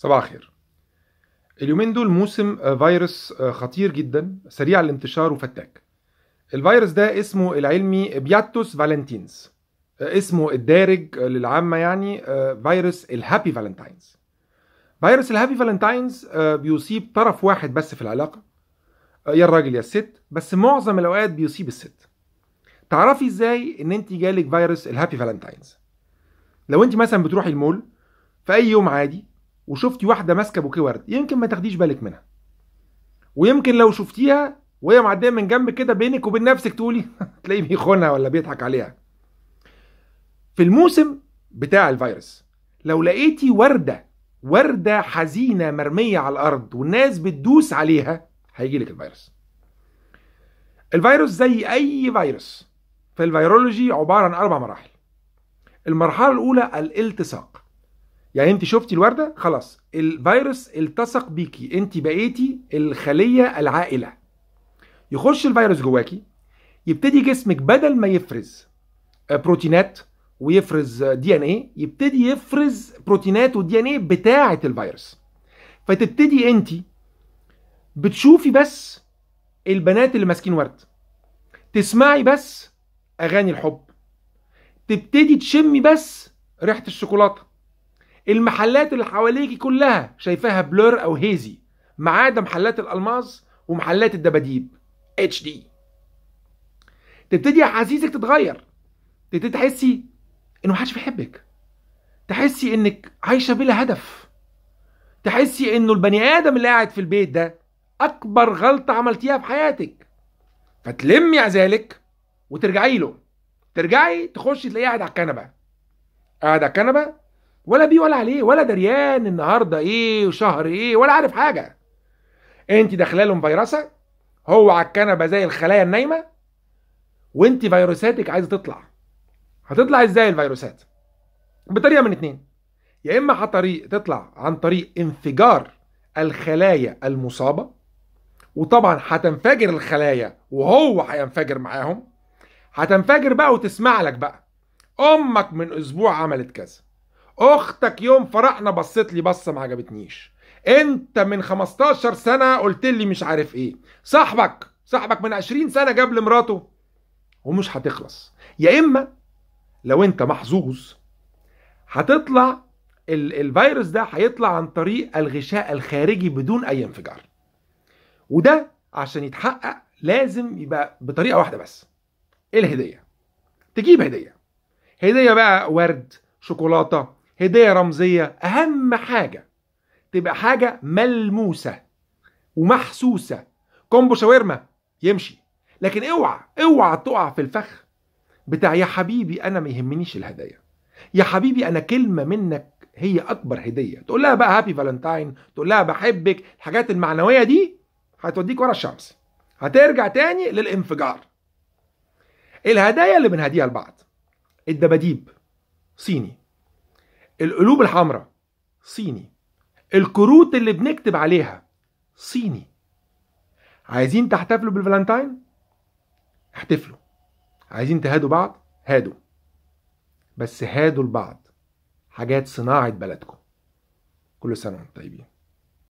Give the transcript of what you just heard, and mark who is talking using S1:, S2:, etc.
S1: صباح الخير اليومين دول موسم آه، فيروس آه، خطير جدا سريع الانتشار وفتاك الفيروس ده اسمه العلمي بياتوس آه، فالنتينز اسمه الدارج للعامة يعني فيروس الهابي فالنتاينز فيروس الهابي فالنتاينز بيصيب طرف واحد بس في العلاقة يا الراجل يا الست بس معظم الأوقات بيصيب الست تعرفي ازاي ان انت جالك فيروس الهابي فالنتاينز لو انت مثلا بتروحي المول في اي يوم عادي وشفتي واحده ماسكه بوكيه ورد يمكن ما تاخديش بالك منها ويمكن لو شفتيها وهي معديه من جنب كده بينك وبين نفسك تقولي تلاقيه بيخونها ولا بيضحك عليها في الموسم بتاع الفيروس لو لقيتي ورده ورده حزينه مرميه على الارض والناس بتدوس عليها هيجي لك الفيروس الفيروس زي اي فيروس في الفيرولوجي عباره عن اربع مراحل المرحله الاولى الالتصاق يعني انت شفتي الورده خلاص الفيروس التصق بيكي انت بقيتي الخليه العائله يخش الفيروس جواكي يبتدي جسمك بدل ما يفرز آه، بروتينات ويفرز آه، دي ان ايه يبتدي يفرز بروتينات ودي ان ايه بتاعه الفيروس فتبتدي انت بتشوفي بس البنات اللي ماسكين ورد تسمعي بس اغاني الحب تبتدي تشمي بس ريحه الشوكولاته المحلات اللي حواليكي كلها شايفاها بلور او هيزي ما عدا محلات الالماس ومحلات الدباديب اتش دي تبتدي احاسيسك تتغير تبتدي تحسي انه محدش بيحبك تحسي انك عايشه بلا هدف تحسي انه البني ادم اللي قاعد في البيت ده اكبر غلطه عملتيها في حياتك فتلمي ذلك وترجعي له ترجعي تخشي تلاقيه قاعد على الكنبه قاعد على الكنبه ولا بيه ولا عليه ولا دريان النهارده ايه وشهر ايه ولا عارف حاجه انت داخله له فيروسه هو على الكنبه زي الخلايا النايمه وانت فيروساتك عايزه تطلع هتطلع ازاي الفيروسات بطريقه من اتنين يا اما طريق تطلع عن طريق انفجار الخلايا المصابه وطبعا هتنفجر الخلايا وهو هينفجر معاهم هتنفجر بقى وتسمع لك بقى امك من اسبوع عملت كذا اختك يوم فرحنا بصيت لي بصه ما عجبتنيش انت من 15 سنه قلت لي مش عارف ايه صاحبك صاحبك من 20 سنه جاب لمراته ومش هتخلص يا اما لو انت محظوظ هتطلع الفيروس ده هيطلع عن طريق الغشاء الخارجي بدون اي انفجار وده عشان يتحقق لازم يبقى بطريقه واحده بس إيه الهديه تجيب هديه هديه بقى ورد شوكولاته هدية رمزية أهم حاجة تبقى حاجة ملموسة ومحسوسة كومبو شاورما يمشي لكن اوعى اوعى تقع في الفخ بتاع يا حبيبي انا ما يهمنيش الهدايا يا حبيبي انا كلمه منك هي اكبر هديه تقول لها بقى هابي فالنتاين تقول لها بحبك الحاجات المعنويه دي هتوديك ورا الشمس هترجع تاني للانفجار الهدايا اللي بنهديها لبعض الدباديب صيني القلوب الحمراء صيني الكروت اللي بنكتب عليها صيني عايزين تحتفلوا بالفالنتاين احتفلوا عايزين تهادوا بعض هادوا بس هادوا لبعض حاجات صناعة بلدكم كل سنة وانتم طيبين